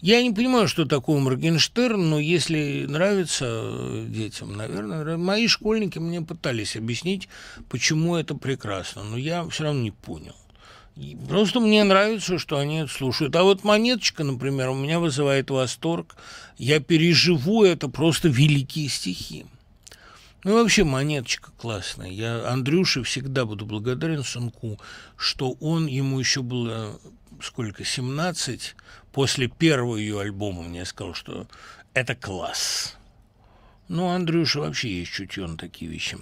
Я не понимаю, что такое Моргенштерн, но если нравится э, детям, наверное, мои школьники мне пытались объяснить, почему это прекрасно, но я все равно не понял. Просто мне нравится, что они это слушают. А вот монеточка, например, у меня вызывает восторг. Я переживу это просто великие стихи. Ну и вообще монеточка классная. Я Андрюше всегда буду благодарен Сынку, что он ему еще было сколько, 17, после первого ее альбома мне сказал, что это класс. Ну, Андрюша вообще есть чутье на такие вещи.